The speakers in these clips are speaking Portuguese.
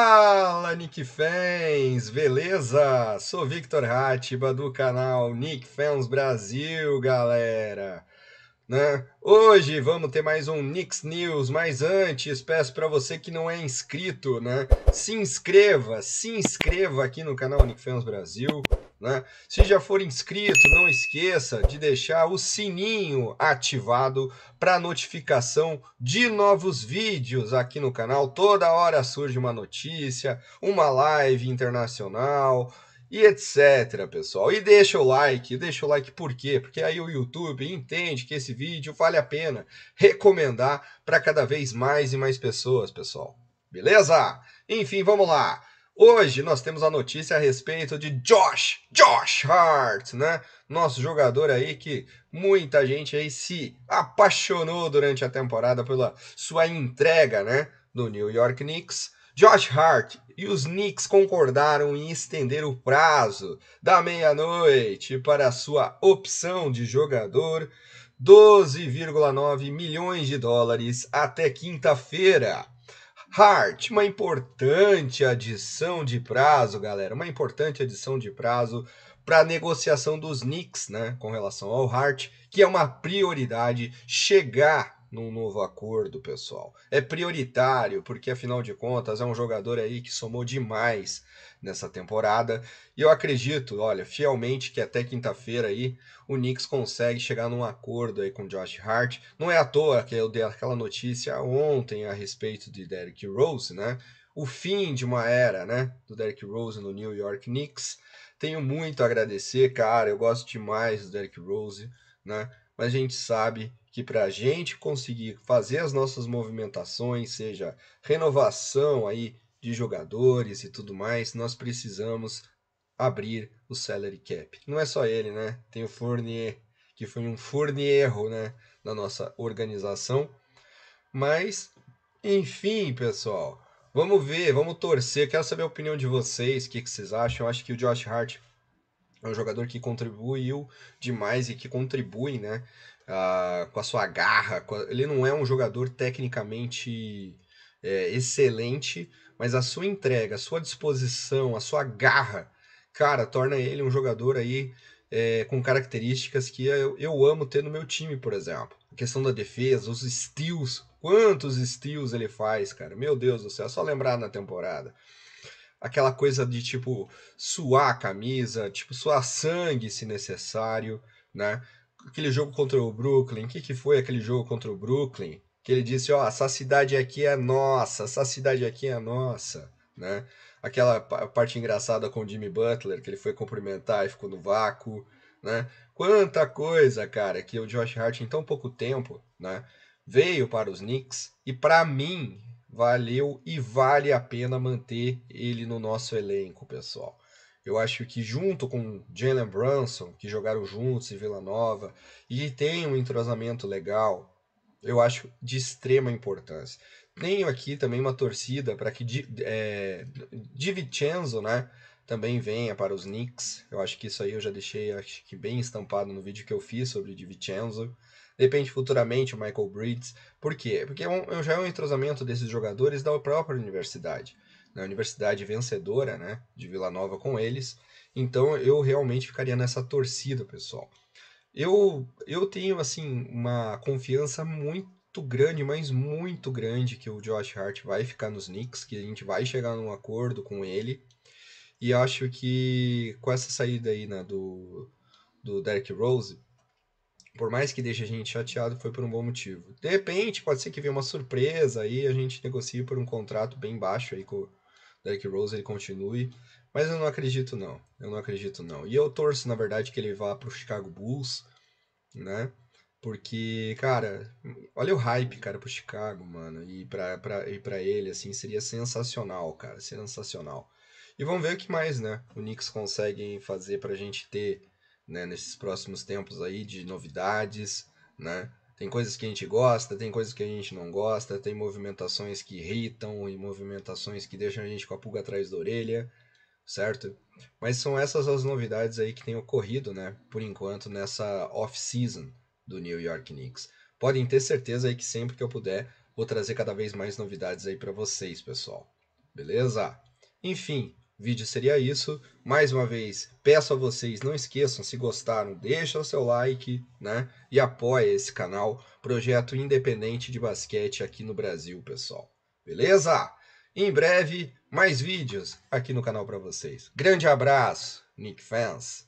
Fala, Nick Fans, beleza? Sou Victor Hatiba do canal Nick Fans Brasil, galera. Né? Hoje vamos ter mais um Nix News, mas antes peço para você que não é inscrito, né? Se inscreva, se inscreva aqui no canal Nick Fans Brasil. Né? Se já for inscrito, não esqueça de deixar o sininho ativado para notificação de novos vídeos aqui no canal. Toda hora surge uma notícia, uma live internacional e etc, pessoal. E deixa o like, deixa o like por quê? Porque aí o YouTube entende que esse vídeo vale a pena recomendar para cada vez mais e mais pessoas, pessoal. Beleza? Enfim, vamos lá. Hoje nós temos a notícia a respeito de Josh, Josh Hart, né? Nosso jogador aí que muita gente aí se apaixonou durante a temporada pela sua entrega, né, do New York Knicks. Josh Hart e os Knicks concordaram em estender o prazo da meia-noite para a sua opção de jogador 12,9 milhões de dólares até quinta-feira. Heart, uma importante adição de prazo, galera, uma importante adição de prazo para a negociação dos Knicks, né, com relação ao Hart, que é uma prioridade chegar num novo acordo, pessoal. É prioritário, porque afinal de contas é um jogador aí que somou demais nessa temporada. E eu acredito, olha, fielmente que até quinta-feira aí o Knicks consegue chegar num acordo aí com o Josh Hart. Não é à toa que eu dei aquela notícia ontem a respeito de Derrick Rose, né? O fim de uma era, né, do Derrick Rose no New York Knicks. Tenho muito a agradecer, cara. Eu gosto demais do Derrick Rose, né? Mas a gente sabe que para a gente conseguir fazer as nossas movimentações, seja renovação aí de jogadores e tudo mais, nós precisamos abrir o salary cap. Não é só ele, né? Tem o Fournier, que foi um Fournierro, né, na nossa organização. Mas, enfim, pessoal, vamos ver, vamos torcer. quero saber a opinião de vocês, o que, que, vocês acham. Eu acho que o Josh Hart é um jogador que contribuiu demais e que contribui, né? Uh, com a sua garra. A... Ele não é um jogador tecnicamente é, excelente, mas a sua entrega, a sua disposição, a sua garra, cara, torna ele um jogador aí é, com características que eu, eu amo ter no meu time, por exemplo. A questão da defesa, os steals, quantos steals ele faz, cara. Meu Deus do céu, é só lembrar na temporada aquela coisa de tipo suar a camisa, tipo suar sangue se necessário, né? Aquele jogo contra o Brooklyn, o que, que foi aquele jogo contra o Brooklyn? Que ele disse, ó, oh, essa cidade aqui é nossa, essa cidade aqui é nossa, né? Aquela parte engraçada com o Jimmy Butler, que ele foi cumprimentar e ficou no vácuo, né? Quanta coisa, cara, que o Josh Hart em tão pouco tempo, né? Veio para os Knicks e para mim valeu e vale a pena manter ele no nosso elenco, pessoal. Eu acho que junto com Jalen Brunson, que jogaram juntos em Vila Nova, e tem um entrosamento legal, eu acho de extrema importância. Tenho aqui também uma torcida para que é, Di Vincenzo, né, também venha para os Knicks. Eu acho que isso aí eu já deixei acho que bem estampado no vídeo que eu fiz sobre Di Vincenzo. Depende futuramente o Michael Bridges, Por quê? Porque é, é um, já é um entrosamento desses jogadores da própria universidade. Na universidade vencedora, né? De Vila Nova com eles. Então eu realmente ficaria nessa torcida, pessoal. Eu, eu tenho, assim, uma confiança muito grande, mas muito grande que o Josh Hart vai ficar nos Knicks, que a gente vai chegar num acordo com ele. E acho que com essa saída aí né, do, do Derek Rose, por mais que deixe a gente chateado, foi por um bom motivo. De repente, pode ser que venha uma surpresa aí a gente negocie por um contrato bem baixo aí com o Derrick Rose, ele continue. Mas eu não acredito não, eu não acredito não. E eu torço, na verdade, que ele vá para o Chicago Bulls, né? Porque, cara, olha o hype, cara, pro Chicago, mano. E pra, pra, e pra ele, assim, seria sensacional, cara. Sensacional. E vamos ver o que mais, né? O Knicks consegue fazer pra gente ter né, nesses próximos tempos aí de novidades, né? Tem coisas que a gente gosta, tem coisas que a gente não gosta, tem movimentações que irritam e movimentações que deixam a gente com a pulga atrás da orelha, certo? Mas são essas as novidades aí que têm ocorrido, né, por enquanto nessa off-season do New York Knicks. Podem ter certeza aí que sempre que eu puder, vou trazer cada vez mais novidades aí para vocês, pessoal. Beleza? Enfim, vídeo seria isso. Mais uma vez, peço a vocês, não esqueçam, se gostaram, deixa o seu like, né? E apoia esse canal, projeto independente de basquete aqui no Brasil, pessoal. Beleza? Em breve, mais vídeos aqui no canal para vocês. Grande abraço, Nick Fans.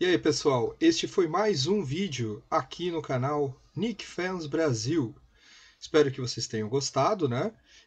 E aí, pessoal, este foi mais um vídeo aqui no canal Nick Fans Brasil. Espero que vocês tenham gostado, né?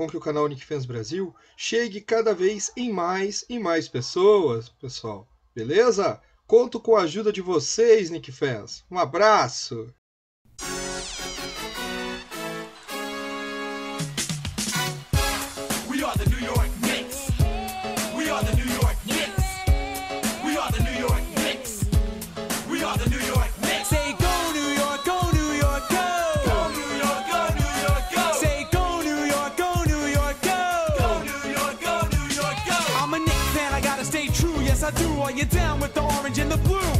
com que o canal Nickfans Brasil chegue cada vez em mais e mais pessoas, pessoal. Beleza? Conto com a ajuda de vocês, Nickfans. Um abraço! Yes, I do. Are you down with the orange and the blue?